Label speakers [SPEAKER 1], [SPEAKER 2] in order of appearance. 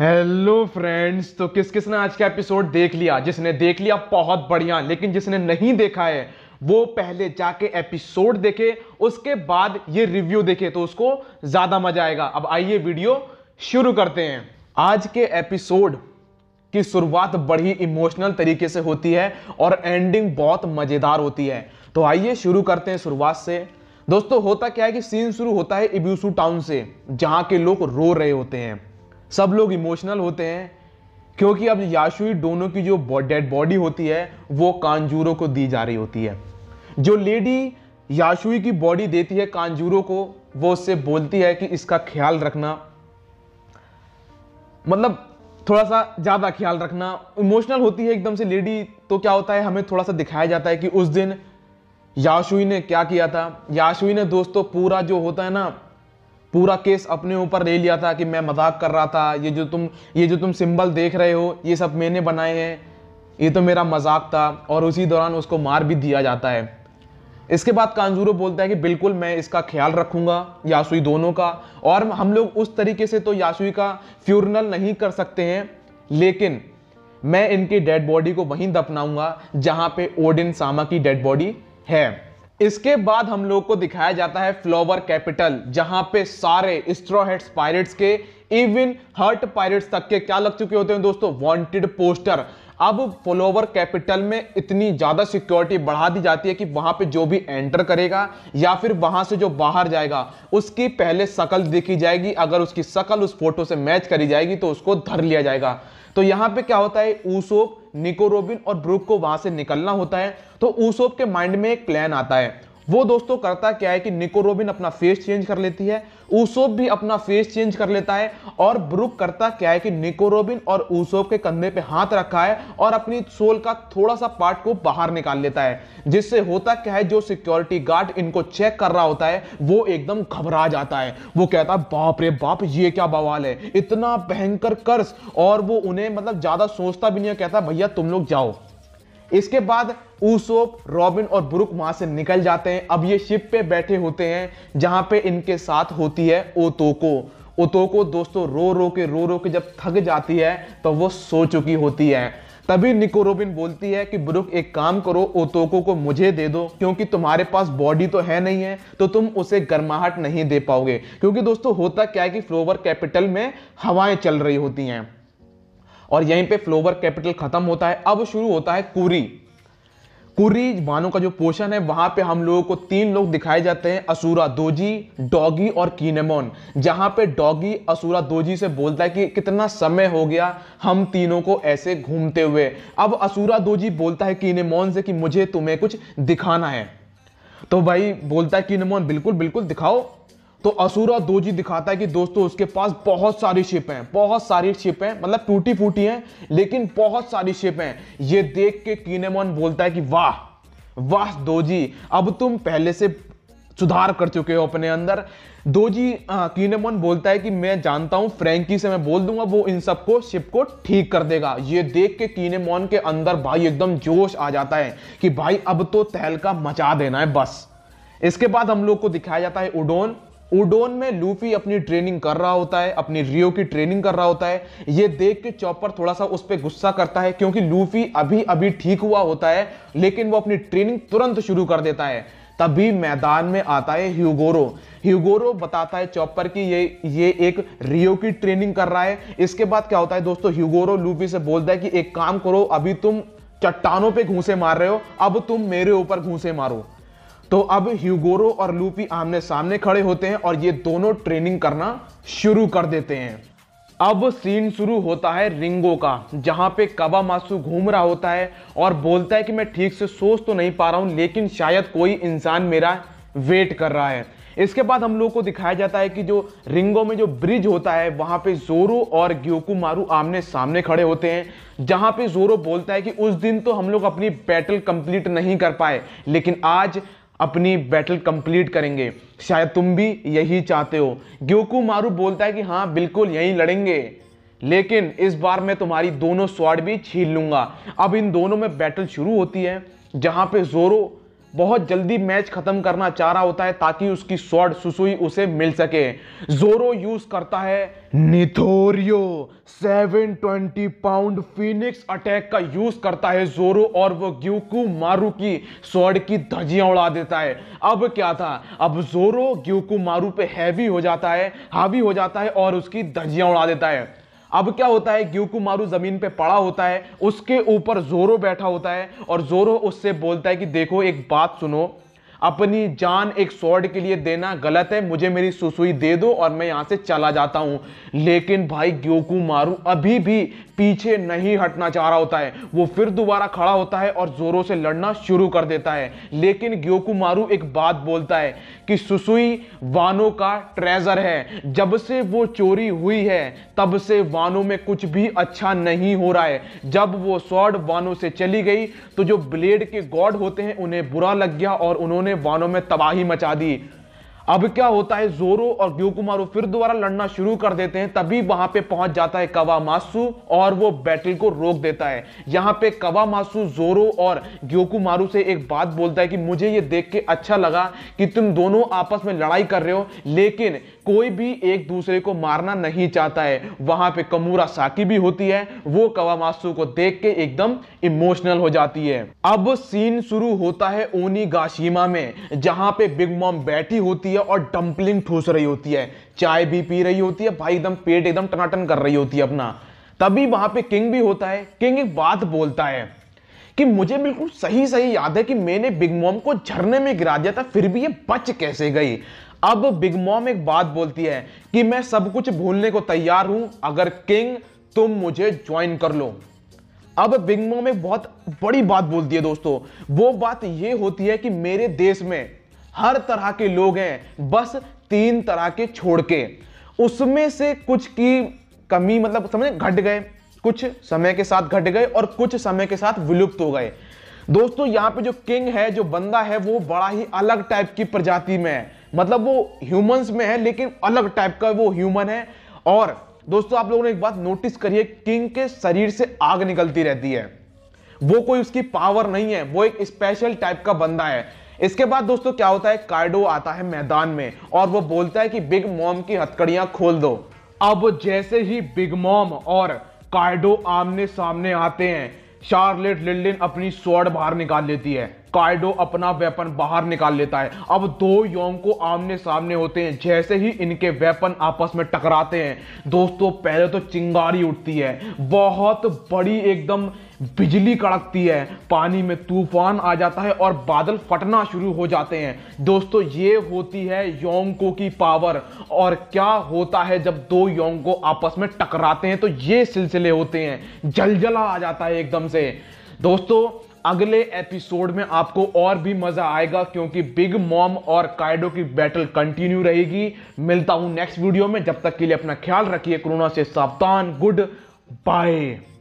[SPEAKER 1] hello friends तो किस किसने आज का एपिसोड देख लिया जिसने देख लिया बहुत बढ़िया लेकिन जिसने नहीं देखा है वो पहले जाके एपिसोड देखे उसके बाद ये रिव्यू देखे तो उसको ज़्यादा मजा आएगा अब आइए वीडियो शुरू करते हैं आज के एपिसोड की शुरुआत बड़ी इमोशनल तरीके से होती है और एंडिंग बहुत मज़ेदार होती है तो आइए शुरू करते हैं शुरुआत से दोस्तों होता क्या है कि सीन शुरू होता है इब्यूसू टाउन से जहाँ के लोग रो रहे होते हैं सब लोग इमोशनल होते हैं क्योंकि अब याशुई दोनों की जो डेड बॉडी होती है वो कांजूरो को दी जा रही होती है जो लेडी याशुई की बॉडी देती है कांजूरो को वो उससे बोलती है कि इसका ख्याल रखना मतलब थोड़ा सा ज़्यादा ख्याल रखना इमोशनल होती है एकदम से लेडी तो क्या होता है हमें थोड़ा सा दिखाया जाता है कि उस दिन याशुई ने क्या किया था याशुई ने दोस्तों पूरा जो होता है ना पूरा केस अपने ऊपर ले लिया था कि मैं मजाक कर रहा था ये जो तुम ये जो तुम सिंबल देख रहे हो ये सब मैंने बनाए हैं ये तो मेरा मजाक था और उसी दौरान उसको मार भी दिया जाता है इसके बाद कांजूरो बोलता है कि बिल्कुल मैं इसका ख्याल रखूंगा यासुई दोनों का और हम लोग उस तरीके से तो यासुई का फ्यूरनल नहीं कर सकते हैं लेकिन मैं इनकी डेड बॉडी को वहीं दफनाऊंगा जहां पे ओडिन सामा की डेड बॉडी है इसके बाद हम लोग को दिखाया जाता है फ्लोवर कैपिटल जहां पे सारे स्ट्रॉहेड्स पायरेट्स के इवन हर्ट पायरेट्स तक के क्या लग चुके होते हैं दोस्तों वांटेड पोस्टर अब फ्लोवर कैपिटल में इतनी ज़्यादा सिक्योरिटी बढ़ा दी जाती है कि वहां पे जो भी एंटर करेगा या फिर वहां से जो बाहर जाएगा उसकी पहले शकल देखी जाएगी अगर उसकी शकल उस फोटो से मैच करी जाएगी तो उसको धर लिया जाएगा तो यहां पे क्या होता है ऊसोप निकोरोबिन और ब्रुक को वहां से निकलना होता है तो ऊसोप के माइंड में एक प्लान आता है वो दोस्तों करता क्या है कि निकोरोबिन अपना फेस चेंज कर लेती है ऊसोप भी अपना फेस चेंज कर लेता है और ब्रुक करता क्या है कि निकोरोबिन और ऊसोप के कंधे पे हाथ रखा है और अपनी सोल का थोड़ा सा पार्ट को बाहर निकाल लेता है जिससे होता क्या है जो सिक्योरिटी गार्ड इनको चेक कर रहा होता है वो एकदम घबरा जाता है वो कहता है बाप रे बाप ये क्या बवाल है इतना भयंकर कर्ज और वो उन्हें मतलब ज्यादा सोचता भी नहीं कहता भैया तुम लोग जाओ इसके बाद ऊसोप रॉबिन और ब्रुक वहां से निकल जाते हैं अब ये शिप पे बैठे होते हैं जहां पे इनके साथ होती है ओतोको ओतोको दोस्तों रो रो के रो रो के जब थक जाती है तो वो सो चुकी होती है तभी निकोरोबिन बोलती है कि ब्रुक एक काम करो ओतोको को मुझे दे दो क्योंकि तुम्हारे पास बॉडी तो है नहीं है तो तुम उसे गर्माहट नहीं दे पाओगे क्योंकि दोस्तों होता क्या है कि फ्लोवर कैपिटल में हवाएं चल रही होती हैं और यहीं पे फ्लोवर कैपिटल खत्म होता है अब शुरू होता है कुरी कुरी बानों का जो पोषण है वहां पे हम लोगों को तीन लोग दिखाए जाते हैं असुरा दोजी डॉगी और कीनेमोन जहां पे डॉगी असुरा दोजी से बोलता है कि कितना समय हो गया हम तीनों को ऐसे घूमते हुए अब असुरा दोजी बोलता है कीनेमोन से कि मुझे तुम्हें कुछ दिखाना है तो भाई बोलता है कीनेमोन बिल्कुल बिल्कुल दिखाओ तो असुरा दोजी दिखाता है कि दोस्तों उसके पास बहुत सारी शिप हैं बहुत सारी शिप हैं मतलब टूटी फूटी हैं लेकिन बहुत सारी शिप हैं ये देख के कीनेमोन बोलता है कि वाह वाह दोजी अब तुम पहले से सुधार कर चुके हो अपने अंदर दोजी कीनेमोन बोलता है कि मैं जानता हूं फ्रेंकी से मैं बोल दूंगा वो इन सबको शिप को ठीक कर देगा ये देख के कीनेमोन के अंदर भाई एकदम जोश आ जाता है कि भाई अब तो तहलका मचा देना है बस इसके बाद हम लोग को दिखाया जाता है उडोन उडोन में लूफी अपनी ट्रेनिंग कर रहा होता है अपनी रियो की ट्रेनिंग कर रहा होता है यह देख के चौपर थोड़ा सा उस पर गुस्सा करता है क्योंकि लूफी अभी अभी ठीक हुआ होता है लेकिन वो अपनी ट्रेनिंग तुरंत शुरू कर देता है तभी मैदान में आता है ह्यूगोरो ह्यूगोरो बताता है चौपर की ये ये एक रियो की ट्रेनिंग कर रहा है इसके बाद क्या होता है दोस्तों ह्यूगोरो लूफी से बोलता है कि एक काम करो अभी तुम चट्टानों पे घूसे मार रहे हो अब तुम मेरे ऊपर घूसे मारो तो अब ह्यूगोरो और लूपी आमने सामने खड़े होते हैं और ये दोनों ट्रेनिंग करना शुरू कर देते हैं अब सीन शुरू होता है रिंगो का जहां पे कबा मासू घूम रहा होता है और बोलता है कि मैं ठीक से सोच तो नहीं पा रहा हूं लेकिन शायद कोई इंसान मेरा वेट कर रहा है इसके बाद हम लोग को दिखाया जाता है कि जो रिंगो में जो ब्रिज होता है वहां पे जोरो और ग्योकू मारू आमने सामने खड़े होते हैं जहां पे जोरो बोलता है कि उस दिन तो हम लोग अपनी बैटल कंप्लीट नहीं कर पाए लेकिन आज अपनी बैटल कंप्लीट करेंगे शायद तुम भी यही चाहते हो ग्योकू मारू बोलता है कि हाँ बिल्कुल यही लड़ेंगे लेकिन इस बार मैं तुम्हारी दोनों स्वाड भी छीन लूंगा अब इन दोनों में बैटल शुरू होती है जहां पे जोरो बहुत जल्दी मैच खत्म करना चाह रहा होता है ताकि उसकी स्वर्ड सुसुई उसे मिल सके जोरो यूज करता है निथोरियो 720 पाउंड फिनिक्स अटैक का यूज करता है जोरो और वो ग्यूकू मारू की स्वर्ड की धजियां उड़ा देता है अब क्या था अब जोरो ग्यूकू मारू पे हैवी हो जाता है हावी हो जाता है और उसकी धजियां उड़ा देता है अब क्या होता है ग्यूकुमारू जमीन पे पड़ा होता है उसके ऊपर जोरो बैठा होता है और जोरो उससे बोलता है कि देखो एक बात सुनो अपनी जान एक शॉर्ट के लिए देना गलत है मुझे मेरी सुसुई दे दो और मैं यहाँ से चला जाता हूँ लेकिन भाई ग्योकू मारू अभी भी पीछे नहीं हटना चाह रहा होता है वो फिर दोबारा खड़ा होता है और जोरों से लड़ना शुरू कर देता है लेकिन ग्योकू मारू एक बात बोलता है कि सुसुई वानों का ट्रेजर है जब से वो चोरी हुई है तब से वानों में कुछ भी अच्छा नहीं हो रहा है जब वो शॉर्ट वानों से चली गई तो जो ब्लेड के गॉड होते हैं उन्हें बुरा लग गया और उन्होंने ने वानों में तबाही मचा दी अब क्या होता है जोरो और ग्योकुमारो फिर दोबारा लड़ना शुरू कर देते हैं तभी वहां पे पहुंच जाता है कवामासु और वो बैटल को रोक देता है यहां पे कवामासु जोरो और ग्योकुमारू से एक बात बोलता है कि मुझे ये देख के अच्छा लगा कि तुम दोनों आपस में लड़ाई कर रहे हो लेकिन कोई भी एक दूसरे को मारना नहीं चाहता है वहां पे कमूरा साकी भी होती है वो कवामासु को देख के एकदम इमोशनल हो जाती है अब सीन शुरू होता है ओनी में जहां पे बिग मॉम बैठी होती होती है और डम्पलिंग ठूस रही होती है चाय भी पी रही होती है भाई एकदम पेट एकदम टनाटन कर रही होती है अपना तभी वहां पे किंग भी होता है किंग एक बात बोलता है कि मुझे बिल्कुल सही सही याद है कि मैंने बिग मॉम को झरने में गिरा दिया था फिर भी ये बच कैसे गई अब बिग मॉम एक बात बोलती है कि मैं सब कुछ भूलने को तैयार हूं अगर किंग तुम मुझे ज्वाइन कर लो अब बिग मॉम एक बहुत बड़ी बात बोलती है दोस्तों वो बात ये होती है कि मेरे देश में हर तरह के लोग हैं बस तीन तरह के छोड़ के उसमें से कुछ की कमी मतलब समझे घट गए कुछ समय के साथ घट गए और कुछ समय के साथ विलुप्त हो गए दोस्तों यहाँ पे जो किंग है जो बंदा है वो बड़ा ही अलग टाइप की प्रजाति में है मतलब वो ह्यूमंस में है लेकिन अलग टाइप का वो ह्यूमन है और दोस्तों आप लोगों ने एक बात नोटिस करिए किंग के शरीर से आग निकलती रहती है वो कोई उसकी पावर नहीं है वो एक स्पेशल टाइप का बंदा है इसके बाद दोस्तों क्या होता है कार्डो आता है मैदान में और वो बोलता है कि बिग मॉम की हथकड़ियां खोल दो अब जैसे ही बिग मॉम और कार्डो आमने सामने आते हैं शार्लेट लिल्डिन अपनी स्वर्ड बाहर निकाल लेती है काइडो अपना वेपन बाहर निकाल लेता है अब दो योंग को आमने सामने होते हैं जैसे ही इनके वेपन आपस में टकराते हैं दोस्तों पहले तो चिंगारी उठती है बहुत बड़ी एकदम बिजली कड़कती है पानी में तूफान आ जाता है और बादल फटना शुरू हो जाते हैं दोस्तों ये होती है योंगको की पावर और क्या होता है जब दो योंगको आपस में टकराते हैं तो ये सिलसिले होते हैं जलजला आ जाता है एकदम से दोस्तों अगले एपिसोड में आपको और भी मजा आएगा क्योंकि बिग मॉम और काइडो की बैटल कंटिन्यू रहेगी मिलता हूं नेक्स्ट वीडियो में जब तक के लिए अपना ख्याल रखिए कोरोना से सावधान गुड बाय